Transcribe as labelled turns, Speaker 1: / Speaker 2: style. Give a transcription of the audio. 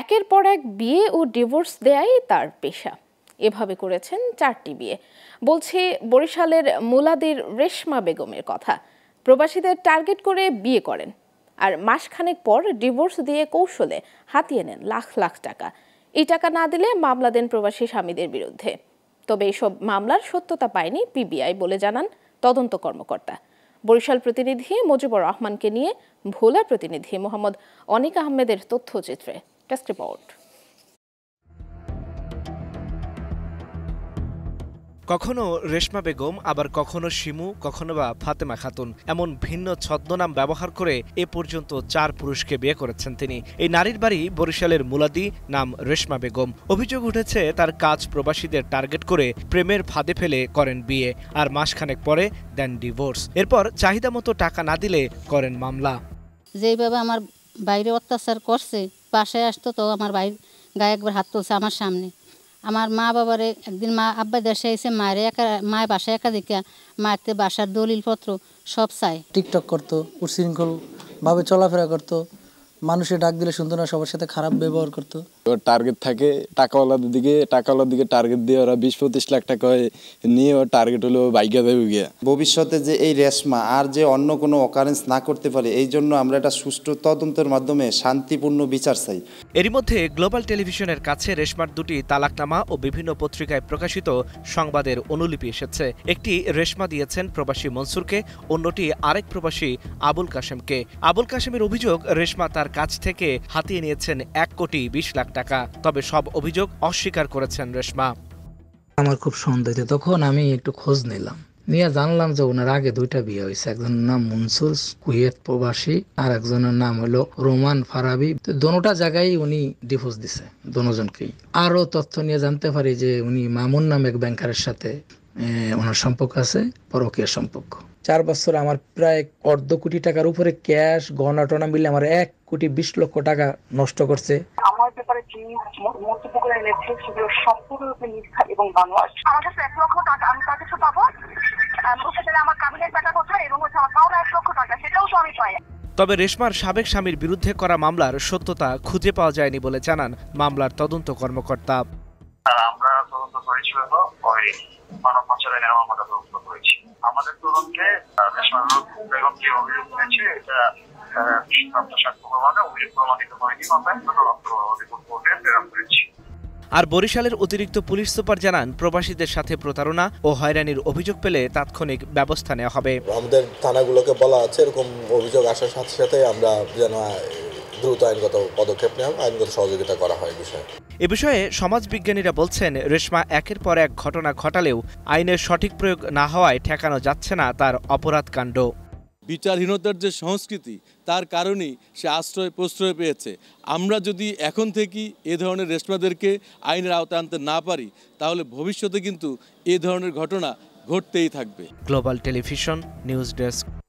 Speaker 1: একের পর এক বিয়ে ও ডিভোর্স দেয়াই তার পেশা এভাবে করেছেন চারটি বিয়ে বলছে বরিশালের মুলাদির রেশমা বেগমের কথা প্রবাসীদের টার্গেট করে বিয়ে করেন আর মাসখানেক পর ডিভোর্স দিয়ে কৌশলে হাতিয়ে নেন লাখ লাখ টাকা এই টাকা না দিলে মামলা দেন প্রবাসী স্বামীদের বিরুদ্ধে তবে এইসব মামলার সত্যতা পায়নি পিবিআই বলে জানান তদন্ত কর্মকর্তা বরিশাল প্রতিনিধি মুজিবুর রহমানকে নিয়ে ভোলা প্রতিনিধি মোহাম্মদ অনিক আহমেদের তথ্যচিত্রে ডেস্ক রিপোর্ট
Speaker 2: কখনো রেশমা বেগম আবার কখনো শিমু কখনো বা ফাতেমা খাতুন এমন ভিন্ন ছদ্মনাম ব্যবহার করে এ পর্যন্ত চার পুরুষকে বিয়ে করেছেন তিনি এই নারীর বাড়ি বরিশালের মুলাদি নাম রেশমা বেগম অভিযোগ উঠেছে তার কাজ প্রবাসীদের টার্গেট করে প্রেমের ফাঁদে ফেলে করেন বিয়ে আর মাসখানেক পরে দেন ডিভোর্স এরপর চাহিদা মতো টাকা না দিলে করেন মামলা
Speaker 1: যেভাবে আমার বাইরে অত্যাচার করছে বাসায় আসতো তো আমার ভাই গায়ে একবার হাত তুলছে আমার সামনে আমার মা বাবারে একদিন মা আব্বা দেশে এসে মায়ের একা মায়ের বাসায় একা দেখে মায়ের বাসার দলিলপত্র সব চায় টিকটক করতো উশৃঙ্খলভাবে চলাফেরা করতো মানুষের ডাক দিলে শুনতো না সবার সাথে খারাপ ব্যবহার করতো
Speaker 2: টার্গেট থাকে টাকাওয়ালাদের দিকে টাকাওয়ালার দিকে টার্গেট দিয়ে ওরা বিশ পঁচিশ লাখ টাকা নিয়ে ওর টার্গেট হলো বাইকা দেবে গিয়া ভবিষ্যতে যে এই রেশমা আর যে অন্য কোনো অকারেন্স না করতে পারে এই জন্য আমরা এটা সুষ্ঠু তদন্তের মাধ্যমে শান্তিপূর্ণ বিচার চাই এরই মধ্যে গ্লোবাল টেলিভিশনের কাছে রেশমার দুটি তালাকনামা ও বিভিন্ন পত্রিকায় প্রকাশিত সংবাদের অনুলিপি এসেছে একটি রেশমা দিয়েছেন প্রবাসী মনসুরকে অন্যটি আরেক প্রবাসী আবুল কাশেমকে আবুল কাশেমের অভিযোগ রেশমা তার কাছ থেকে হাতিয়ে নিয়েছেন এক কোটি বিশ লাখ টাকা তবে সব অভিযোগ অস্বীকার করেছেন রেশমা
Speaker 1: আমার খুব সন্দেহ তখন আমি একটু খোঁজ নিলাম নিয়ে জানলাম যে ওনার আগে দুইটা বিয়ে হয়েছে একজনের নাম মনসুর কুয়েত প্রবাসী আর একজনের নাম হলো রোমান ফারাবি দনোটা জায়গায় উনি ডিভোর্স দিছে দনোজনকেই আরও তথ্য নিয়ে জানতে পারি যে উনি মামুন নাম এক ব্যাংকারের সাথে ওনার সম্পর্ক আছে পরকীয় সম্পর্ক চার বছর আমার প্রায় অর্ধ কোটি টাকার উপরে ক্যাশ গহনা টনা মিলে আমার এক কোটি বিশ লক্ষ টাকা নষ্ট করছে
Speaker 2: ব্যাপারে তিনি মন্তব্য করে এনেছেন সেগুলো সম্পূর্ণরূপে মিথ্যা এবং আমার কাছে এক লক্ষ টাকা আমি তার কিছু পাবো আমার টাকা কোথায় এবং হচ্ছে আমার এক লক্ষ টাকা সেটাও তো আমি পাই তবে রেশমার সাবেক স্বামীর বিরুদ্ধে করা মামলার সত্যতা খুঁজে পাওয়া যায়নি বলে জানান মামলার তদন্ত কর্মকর্তা আমরা তদন্ত করেছি ওই মানব পাচারের আমরা তদন্ত করেছি আমাদের তদন্তে রেশমার বেগম যে অভিযোগ করেছে এটা আর বরিশালের অতিরিক্ত পুলিশ সুপার জানান প্রবাসীদের সাথে প্রতারণা ও হয়রানির অভিযোগ পেলে তাৎক্ষণিক ব্যবস্থা নেওয়া হবে আমাদের থানাগুলোকে
Speaker 1: বলা আছে এরকম অভিযোগ আসার সাথে সাথে আমরা যেন দ্রুত আইনগত পদক্ষেপ নেওয়া আইনগত সহযোগিতা করা হয় বিষয়ে
Speaker 2: এ বিষয়ে সমাজ বিজ্ঞানীরা বলছেন রেশমা একের পর এক ঘটনা ঘটালেও আইনের সঠিক প্রয়োগ না হওয়ায় ঠেকানো যাচ্ছে না তার অপরাধকাণ্ড বিচারহীনতার যে সংস্কৃতি তার কারণেই সে আশ্রয় প্রশ্রয় পেয়েছে আমরা যদি
Speaker 1: এখন থেকেই এ ধরনের রেশমাদেরকে আইনের আওতায় আনতে না পারি তাহলে ভবিষ্যতে কিন্তু
Speaker 2: এ ধরনের ঘটনা ঘটতেই থাকবে গ্লোবাল টেলিভিশন নিউজ ডেস্ক